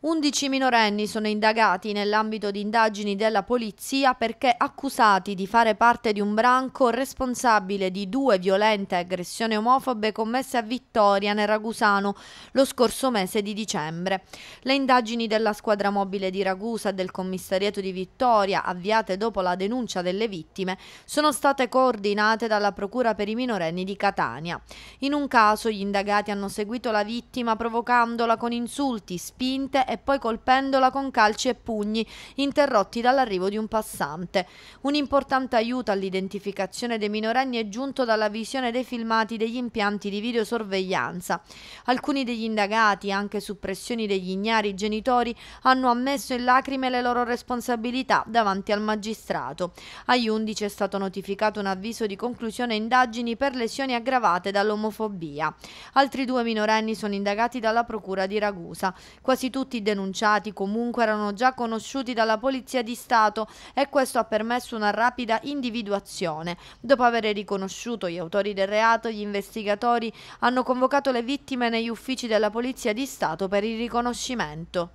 11 minorenni sono indagati nell'ambito di indagini della polizia perché accusati di fare parte di un branco responsabile di due violente aggressioni omofobe commesse a Vittoria nel Ragusano lo scorso mese di dicembre. Le indagini della squadra mobile di Ragusa e del commissariato di Vittoria, avviate dopo la denuncia delle vittime, sono state coordinate dalla Procura per i minorenni di Catania. In un caso gli indagati hanno seguito la vittima provocandola con insulti, spinte e poi colpendola con calci e pugni, interrotti dall'arrivo di un passante. Un importante aiuto all'identificazione dei minorenni è giunto dalla visione dei filmati degli impianti di videosorveglianza. Alcuni degli indagati, anche su pressioni degli ignari genitori, hanno ammesso in lacrime le loro responsabilità davanti al magistrato. Agli 11 è stato notificato un avviso di conclusione indagini per lesioni aggravate dall'omofobia. Altri due minorenni sono indagati dalla procura di Ragusa. Quasi tutti fatti denunciati comunque erano già conosciuti dalla Polizia di Stato e questo ha permesso una rapida individuazione. Dopo aver riconosciuto gli autori del reato, gli investigatori hanno convocato le vittime negli uffici della Polizia di Stato per il riconoscimento.